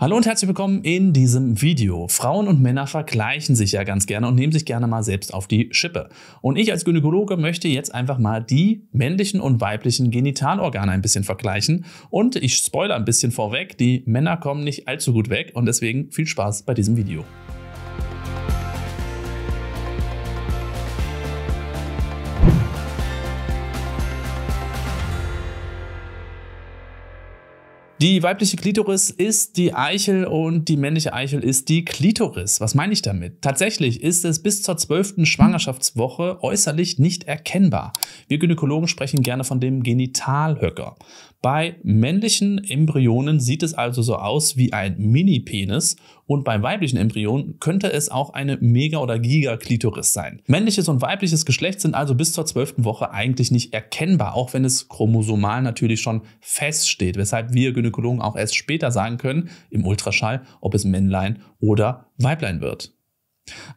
Hallo und herzlich willkommen in diesem Video. Frauen und Männer vergleichen sich ja ganz gerne und nehmen sich gerne mal selbst auf die Schippe. Und ich als Gynäkologe möchte jetzt einfach mal die männlichen und weiblichen Genitalorgane ein bisschen vergleichen. Und ich spoiler ein bisschen vorweg, die Männer kommen nicht allzu gut weg und deswegen viel Spaß bei diesem Video. Die weibliche Klitoris ist die Eichel und die männliche Eichel ist die Klitoris. Was meine ich damit? Tatsächlich ist es bis zur zwölften Schwangerschaftswoche äußerlich nicht erkennbar. Wir Gynäkologen sprechen gerne von dem Genitalhöcker. Bei männlichen Embryonen sieht es also so aus wie ein Mini-Penis und bei weiblichen Embryonen könnte es auch eine Mega- oder Giga-Klitoris sein. Männliches und weibliches Geschlecht sind also bis zur zwölften Woche eigentlich nicht erkennbar, auch wenn es chromosomal natürlich schon feststeht, weshalb wir Gynäkologen Gynäkologen auch erst später sagen können, im Ultraschall, ob es Männlein oder Weiblein wird.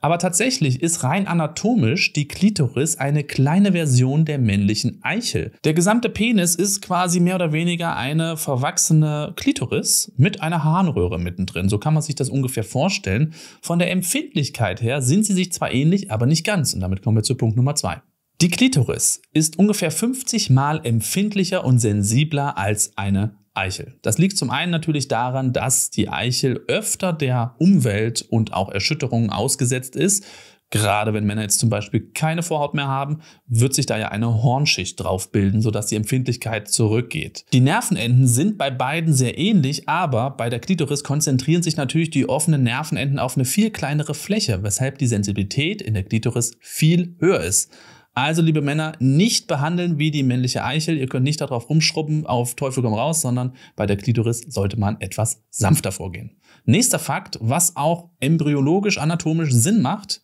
Aber tatsächlich ist rein anatomisch die Klitoris eine kleine Version der männlichen Eichel. Der gesamte Penis ist quasi mehr oder weniger eine verwachsene Klitoris mit einer Harnröhre mittendrin. So kann man sich das ungefähr vorstellen. Von der Empfindlichkeit her sind sie sich zwar ähnlich, aber nicht ganz. Und damit kommen wir zu Punkt Nummer zwei. Die Klitoris ist ungefähr 50 mal empfindlicher und sensibler als eine Eichel. Das liegt zum einen natürlich daran, dass die Eichel öfter der Umwelt und auch Erschütterungen ausgesetzt ist. Gerade wenn Männer jetzt zum Beispiel keine Vorhaut mehr haben, wird sich da ja eine Hornschicht drauf bilden, sodass die Empfindlichkeit zurückgeht. Die Nervenenden sind bei beiden sehr ähnlich, aber bei der Klitoris konzentrieren sich natürlich die offenen Nervenenden auf eine viel kleinere Fläche, weshalb die Sensibilität in der Klitoris viel höher ist. Also, liebe Männer, nicht behandeln wie die männliche Eichel. Ihr könnt nicht darauf rumschrubben, auf Teufel komm raus, sondern bei der Klitoris sollte man etwas sanfter vorgehen. Nächster Fakt, was auch embryologisch, anatomisch Sinn macht.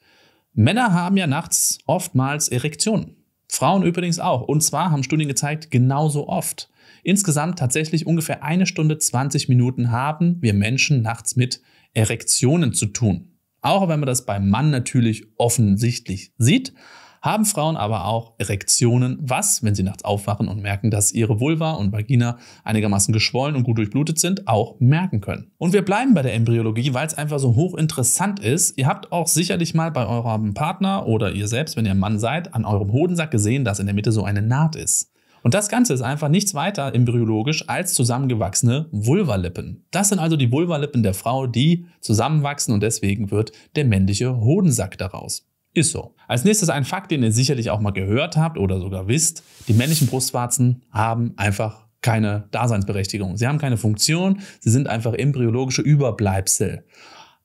Männer haben ja nachts oftmals Erektionen. Frauen übrigens auch. Und zwar haben Studien gezeigt, genauso oft. Insgesamt tatsächlich ungefähr eine Stunde 20 Minuten haben wir Menschen nachts mit Erektionen zu tun. Auch wenn man das beim Mann natürlich offensichtlich sieht haben Frauen aber auch Erektionen, was, wenn sie nachts aufwachen und merken, dass ihre Vulva und Vagina einigermaßen geschwollen und gut durchblutet sind, auch merken können. Und wir bleiben bei der Embryologie, weil es einfach so hochinteressant ist. Ihr habt auch sicherlich mal bei eurem Partner oder ihr selbst, wenn ihr Mann seid, an eurem Hodensack gesehen, dass in der Mitte so eine Naht ist. Und das Ganze ist einfach nichts weiter embryologisch als zusammengewachsene Vulvalippen. Das sind also die Vulvalippen der Frau, die zusammenwachsen und deswegen wird der männliche Hodensack daraus. Ist so. Als nächstes ein Fakt, den ihr sicherlich auch mal gehört habt oder sogar wisst. Die männlichen Brustwarzen haben einfach keine Daseinsberechtigung. Sie haben keine Funktion, sie sind einfach embryologische Überbleibsel.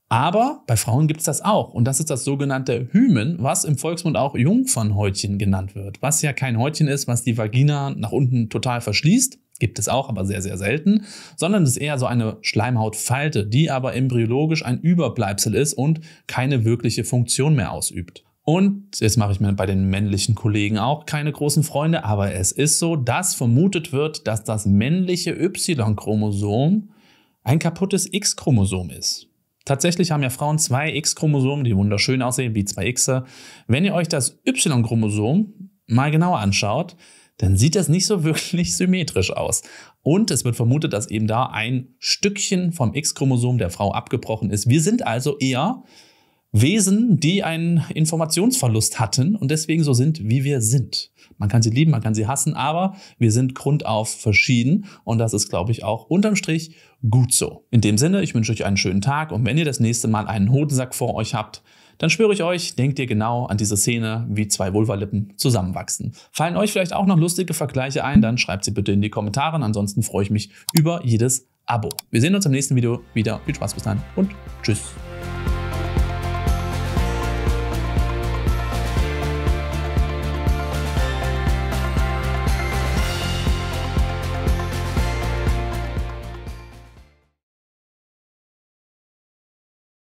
Aber bei Frauen gibt es das auch. Und das ist das sogenannte Hymen, was im Volksmund auch Jungfernhäutchen genannt wird. Was ja kein Häutchen ist, was die Vagina nach unten total verschließt, gibt es auch, aber sehr, sehr selten, sondern es ist eher so eine Schleimhautfalte, die aber embryologisch ein Überbleibsel ist und keine wirkliche Funktion mehr ausübt. Und jetzt mache ich mir bei den männlichen Kollegen auch keine großen Freunde, aber es ist so, dass vermutet wird, dass das männliche Y-Chromosom ein kaputtes X-Chromosom ist. Tatsächlich haben ja Frauen zwei X-Chromosomen, die wunderschön aussehen, wie zwei Xe. Wenn ihr euch das Y-Chromosom mal genauer anschaut, dann sieht das nicht so wirklich symmetrisch aus. Und es wird vermutet, dass eben da ein Stückchen vom X-Chromosom der Frau abgebrochen ist. Wir sind also eher Wesen, die einen Informationsverlust hatten und deswegen so sind, wie wir sind. Man kann sie lieben, man kann sie hassen, aber wir sind grundauf verschieden und das ist, glaube ich, auch unterm Strich gut so. In dem Sinne, ich wünsche euch einen schönen Tag und wenn ihr das nächste Mal einen Hodensack vor euch habt, dann schwöre ich euch, denkt ihr genau an diese Szene, wie zwei Vulvalippen zusammenwachsen. Fallen euch vielleicht auch noch lustige Vergleiche ein, dann schreibt sie bitte in die Kommentare. Ansonsten freue ich mich über jedes Abo. Wir sehen uns im nächsten Video wieder. Viel Spaß bis dann und tschüss.